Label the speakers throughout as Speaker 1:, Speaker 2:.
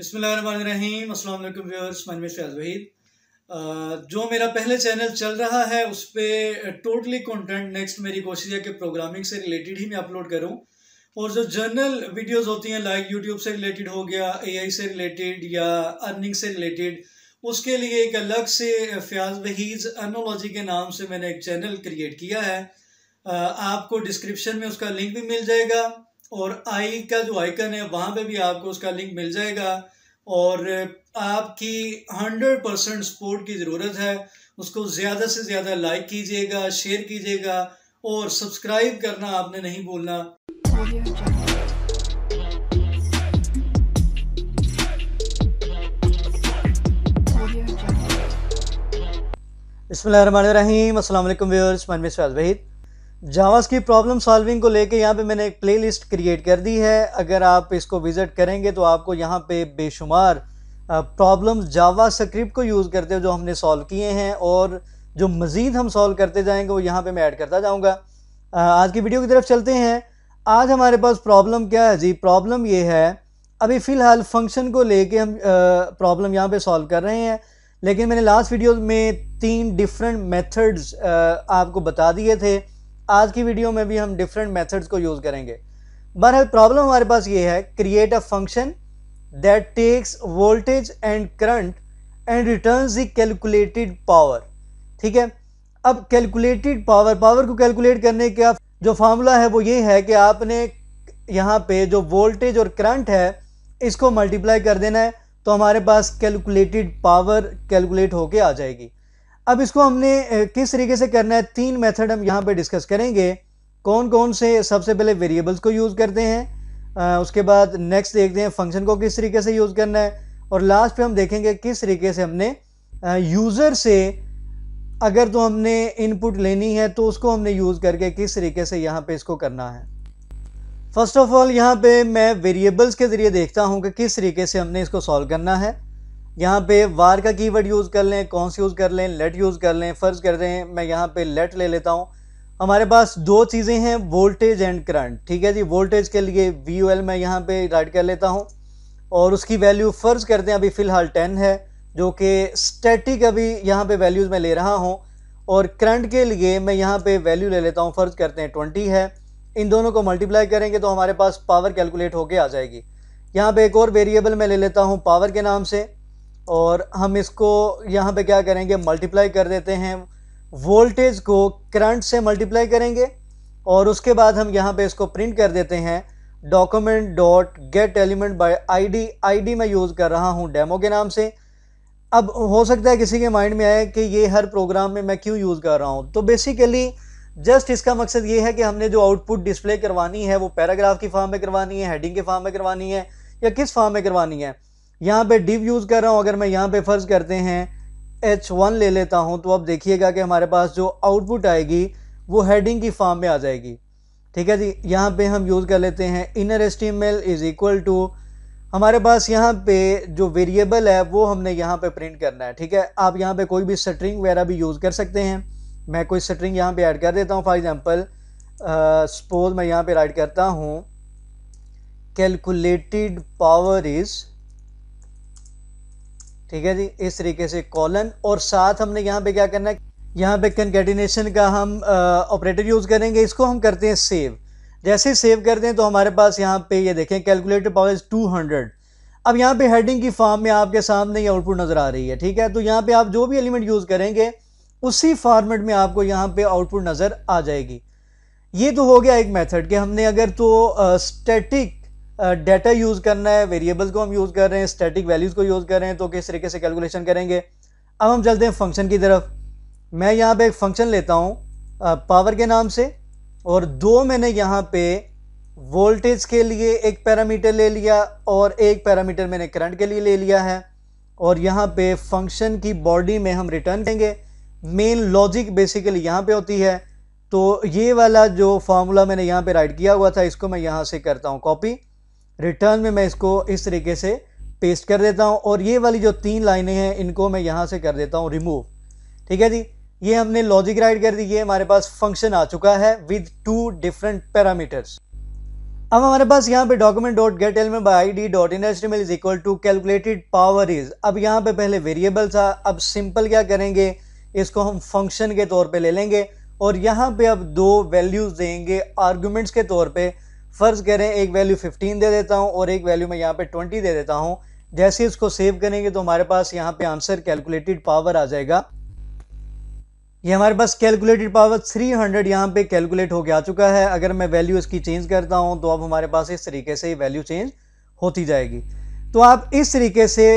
Speaker 1: बिस्मिल्लाहिर्रहमानिर्रहीम अस्सलाम वालेकुम व्यूअर्स मैं वहीद जो मेरा पहले चैनल चल रहा है उस पर टोटली कंटेंट नेक्स्ट मेरी कोशिश है कि प्रोग्रामिंग से रिलेटेड ही मैं अपलोड करूं और जो जर्नल वीडियोस होती हैं लाइक यूट्यूब से रिलेटेड हो गया एआई से रिलेटेड या अर्निंग से रिलेटेड उसके लिए एक अलग से फयाज वहीज अर्नोलॉजी के नाम से मैंने एक चैनल क्रिएट किया है आपको डिस्क्रिप्शन में उसका लिंक भी मिल जाएगा और आई का जो आइकन है वहाँ पे भी आपको उसका लिंक मिल जाएगा और आपकी हंड्रेड परसेंट सपोर्ट की ज़रूरत है उसको ज़्यादा से ज़्यादा लाइक कीजिएगा शेयर कीजिएगा और सब्सक्राइब करना आपने नहीं भूलना बसमीम अल्लाम वहीद जावास की प्रॉब्लम सॉल्विंग को लेके यहाँ पे मैंने एक प्लेलिस्ट क्रिएट कर दी है अगर आप इसको विज़िट करेंगे तो आपको यहाँ पे बेशुमार प्रॉब्लम जावा स्क्रिप्ट को यूज़ करते हुए जो हमने सॉल्व किए हैं और जो मज़ीद हम सॉल्व करते जाएंगे वो यहाँ पे मैं ऐड करता जाऊँगा आज की वीडियो की तरफ चलते हैं आज हमारे पास प्रॉब्लम क्या है जी प्रॉब्लम ये है अभी फ़िलहाल फंक्शन को ले हम प्रॉब्लम यहाँ पर सॉल्व कर रहे हैं लेकिन मैंने लास्ट वीडियो में तीन डिफरेंट मेथड्स आपको बता दिए थे आज की वीडियो में भी हम डिफरेंट मेथड्स को यूज़ करेंगे बहरहाल प्रॉब्लम हमारे पास ये है create a function that takes voltage and current and returns the calculated power ठीक है अब कैलकुलेटेड पावर पावर को कैलकुलेट करने का जो फार्मूला है वो ये है कि आपने यहाँ पे जो वोल्टेज और करंट है इसको मल्टीप्लाई कर देना है तो हमारे पास कैलकुलेटेड पावर कैलकुलेट होके आ जाएगी अब इसको हमने किस तरीके से करना है तीन मेथड हम यहाँ पे डिस्कस करेंगे कौन कौन से सबसे पहले वेरिएबल्स को यूज़ करते हैं उसके बाद नेक्स्ट देखते हैं फंक्शन को किस तरीके से यूज़ करना है और लास्ट पे हम देखेंगे किस तरीके से हमने यूज़र से अगर तो हमने इनपुट लेनी है तो उसको हमने यूज़ करके किस तरीके से यहाँ पर इसको करना है फर्स्ट ऑफ ऑल यहाँ पर मैं वेरिएबल्स के ज़रिए देखता हूँ कि किस तरीके से हमने इसको सॉल्व करना है यहाँ पे वार का कीवर्ड यूज़ कर लें कौन सी यूज़ कर लें लेट यूज़ कर लें फ़र्ज़ कर दें मैं यहाँ पे लेट ले लेता हूँ हमारे पास दो चीज़ें हैं वोल्टेज एंड करंट ठीक है जी वोल्टेज के लिए वी यू एल मैं यहाँ पे राइट कर लेता हूँ और उसकी वैल्यू फ़र्ज़ करते हैं अभी फ़िलहाल टेन है जो कि स्टैटिक अभी यहाँ पे वैल्यूज़ मैं ले रहा हूँ और करंट के लिए मैं यहाँ पे वैल्यू ले लेता हूँ फ़र्ज़ करते हैं ट्वेंटी है इन दोनों को मल्टीप्लाई करेंगे तो हमारे पास पावर कैलकुलेट होके आ जाएगी यहाँ पर एक और वेरिएबल मैं ले लेता हूँ पावर के नाम से और हम इसको यहाँ पे क्या करेंगे मल्टीप्लाई कर देते हैं वोल्टेज को करंट से मल्टीप्लाई करेंगे और उसके बाद हम यहाँ पे इसको प्रिंट कर देते हैं document dot get element by ID ID मैं यूज़ कर रहा हूँ डेमो के नाम से अब हो सकता है किसी के माइंड में आए कि ये हर प्रोग्राम में मैं क्यों यूज़ कर रहा हूँ तो बेसिकली जस्ट इसका मकसद ये है कि हमने जो आउटपुट डिस्प्ले करवानी है वो पैराग्राफ की फॉर्म में करवानी है हेडिंग के फॉर्म में करवानी है या किस फॉर्म में करवानी है यहाँ पे डिव यूज़ कर रहा हूँ अगर मैं यहाँ पे फर्ज करते हैं एच वन ले लेता हूँ तो आप देखिएगा कि हमारे पास जो आउटपुट आएगी वो हेडिंग की फॉर्म में आ जाएगी ठीक है जी यहाँ पे हम यूज़ कर लेते हैं inner HTML is equal to हमारे पास यहाँ पे जो वेरिएबल है वो हमने यहाँ पे प्रिंट करना है ठीक है आप यहाँ पे कोई भी स्ट्रिंग वगैरह भी यूज़ कर सकते हैं मैं कोई स्ट्रिंग यहाँ पे ऐड कर देता हूँ फॉर एग्जाम्पल सपोज मैं यहाँ पे राइट करता हूँ कैलकुलेटेड पावर इज़ ठीक है जी इस तरीके से कॉलन और साथ हमने यहाँ पे क्या करना है यहाँ पे कंकेटिनेशन का हम ऑपरेटर यूज़ करेंगे इसको हम करते हैं सेव जैसे सेव करते हैं तो हमारे पास यहाँ पे ये यह देखें calculator power is two hundred अब यहाँ पे हेडिंग की फॉर्म में आपके सामने ये आउटपुट नज़र आ रही है ठीक है तो यहाँ पे आप जो भी एलिमेंट यूज़ करेंगे उसी फॉर्मेट में आपको यहाँ पे आउटपुट नज़र आ जाएगी ये तो हो गया एक मेथड कि हमने अगर तो स्टैटिक डेटा यूज़ करना है वेरिएबल्स को हम यूज़ कर रहे हैं स्टैटिक वैल्यूज़ को यूज़ कर रहे हैं तो किस तरीके से कैलकुलेशन करेंगे अब हम चलते हैं फंक्शन की तरफ मैं यहाँ पे एक फंक्शन लेता हूँ पावर के नाम से और दो मैंने यहाँ पे वोल्टेज के लिए एक पैरामीटर ले लिया और एक पैरामीटर मैंने करंट के लिए ले लिया है और यहाँ पे फंक्शन की बॉडी में हम रिटर्न देंगे मेन लॉजिक बेसिकली यहाँ पे होती है तो ये वाला जो फार्मूला मैंने यहाँ पे राइट किया हुआ था इसको मैं यहाँ से करता हूँ कॉपी रिटर्न में मैं इसको इस तरीके से पेस्ट कर देता हूँ और ये वाली जो तीन लाइनें हैं इनको मैं यहाँ से कर देता हूँ रिमूव ठीक है जी ये हमने लॉजिक राइट कर दी ये हमारे पास फंक्शन आ चुका है विद टू डिफरेंट पैरामीटर्स अब हमारे पास यहाँ पे document dot get element by D dot industry mill is equal to calculated power is अब यहाँ पे पहले वेरिएबल था अब सिंपल क्या करेंगे इसको हम फंक्शन के तौर पे ले लेंगे और यहाँ पे अब दो वैल्यूज़ देंगे आर्ग्यूमेंट्स के तौर पे फ़र्ज़ करें एक वैल्यू 15 दे देता हूँ और एक वैल्यू मैं यहाँ पे 20 दे देता हूँ जैसे इसको सेव करेंगे तो हमारे पास यहाँ पे आंसर कैलकुलेटेड पावर आ जाएगा ये हमारे पास कैलकुलेटेड पावर 300 हंड्रेड यहाँ पर कैलकुलेट हो गया चुका है अगर मैं वैल्यू इसकी चेंज करता हूँ तो अब हमारे पास इस तरीके से वैल्यू चेंज होती जाएगी तो आप इस तरीके से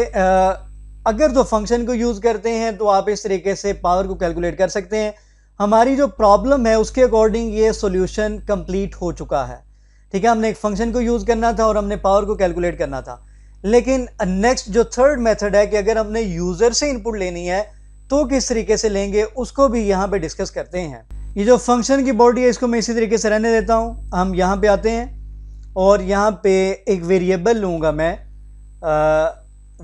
Speaker 1: अगर तो फंक्शन को यूज़ करते हैं तो आप इस तरीके से पावर को कैलकुलेट कर सकते हैं हमारी जो प्रॉब्लम है उसके अकॉर्डिंग ये सॉल्यूशन कंप्लीट हो चुका है ठीक है हमने एक फंक्शन को यूज़ करना था और हमने पावर को कैलकुलेट करना था लेकिन नेक्स्ट जो थर्ड मेथड है कि अगर हमने यूज़र से इनपुट लेनी है तो किस तरीके से लेंगे उसको भी यहाँ पे डिस्कस करते हैं ये जो फंक्शन की बॉडी है इसको मैं इसी तरीके से रहने देता हूँ हम यहाँ पे आते हैं और यहाँ पे एक वेरिएबल लूँगा मैं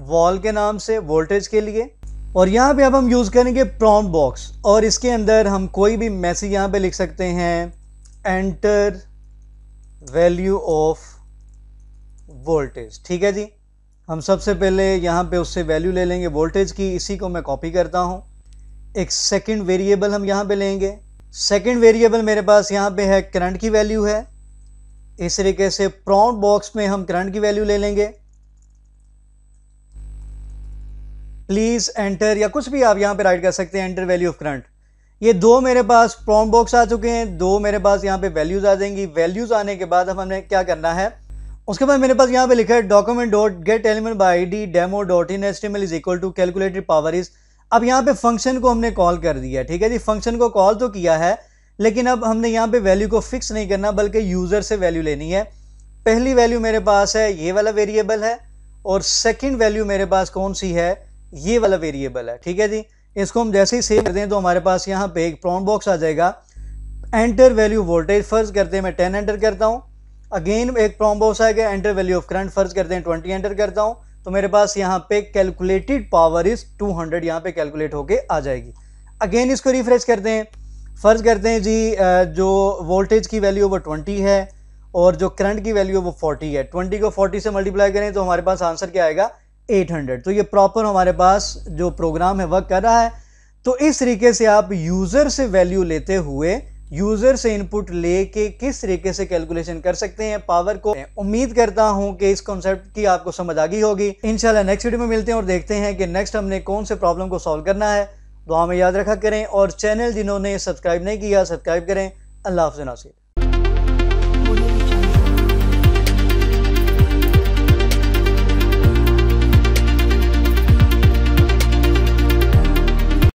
Speaker 1: वॉल के नाम से वोल्टेज के लिए और यहाँ पे अब हम यूज़ करेंगे प्रॉम्प्ट बॉक्स और इसके अंदर हम कोई भी मैसेज यहाँ पे लिख सकते हैं एंटर वैल्यू ऑफ वोल्टेज ठीक है जी हम सबसे पहले यहाँ पे उससे वैल्यू ले लेंगे वोल्टेज की इसी को मैं कॉपी करता हूँ एक सेकंड वेरिएबल हम यहाँ पे लेंगे सेकंड वेरिएबल मेरे पास यहाँ पे है करंट की वैल्यू है इस तरीके से प्रॉन्ट बॉक्स में हम करंट की वैल्यू ले लेंगे प्लीज़ एंटर या कुछ भी आप यहाँ पे राइट कर सकते हैं एंटर वैल्यू ऑफ करंट ये दो मेरे पास प्रॉम बॉक्स आ चुके हैं दो मेरे पास यहाँ पे वैल्यूज़ आ जाएंगी वैल्यूज़ आने के बाद अब हमने क्या करना है उसके बाद मेरे पास यहाँ पे लिखा है document dot get element by I D demo dot in S team is equal to calculated power is अब यहाँ पे फंक्शन को हमने कॉल कर दिया ठीक है जी फंक्शन को कॉल तो किया है लेकिन अब हमने यहाँ पे वैल्यू को फिक्स नहीं करना बल्कि यूज़र से वैल्यू लेनी है पहली वैल्यू मेरे पास है ये वाला वेरिएबल है और सेकेंड वैल्यू मेरे पास कौन सी है ये वाला वेरिएबल है ठीक है जी इसको हम जैसे ही सेव कर दें तो हमारे पास यहाँ पे एक प्रॉन्ट बॉक्स आ जाएगा एंटर वैल्यू वोल्टेज फर्ज करते हैं मैं टेन एंटर करता हूँ अगेन एक प्रॉम बॉक्स आएगा एंटर वैल्यू ऑफ करंट फर्ज करते हैं ट्वेंटी एंटर करता हूँ तो मेरे पास यहाँ पे कैलकुलेटेड पावर इज 200 हंड्रेड यहाँ पे कैलकुलेट होके आ जाएगी अगेन इसको रिफ्रेश करते हैं फर्ज करते हैं जी जो वोल्टेज की वैल्यू वो ट्वेंटी है और जो करंट की वैल्यू वो फोर्टी है ट्वेंटी को फोर्टी से मल्टीप्लाई करें तो हमारे पास आंसर क्या आएगा 800 तो ये प्रॉपर हमारे पास जो प्रोग्राम है वर्क कर रहा है तो इस तरीके से आप यूज़र से वैल्यू लेते हुए यूज़र से इनपुट लेके किस तरीके से कैलकुलेशन कर सकते हैं पावर को उम्मीद करता हूं कि इस कॉन्सेप्ट की आपको समझ आ गई होगी इंशाल्लाह नेक्स्ट वीडियो में मिलते हैं और देखते हैं कि नेक्स्ट हमने कौन से प्रॉब्लम को सॉल्व करना है दुआ में याद रखा करें और चैनल जिन्होंने सब्सक्राइब नहीं किया सब्सक्राइब करें अल्लाह हाफ नासिर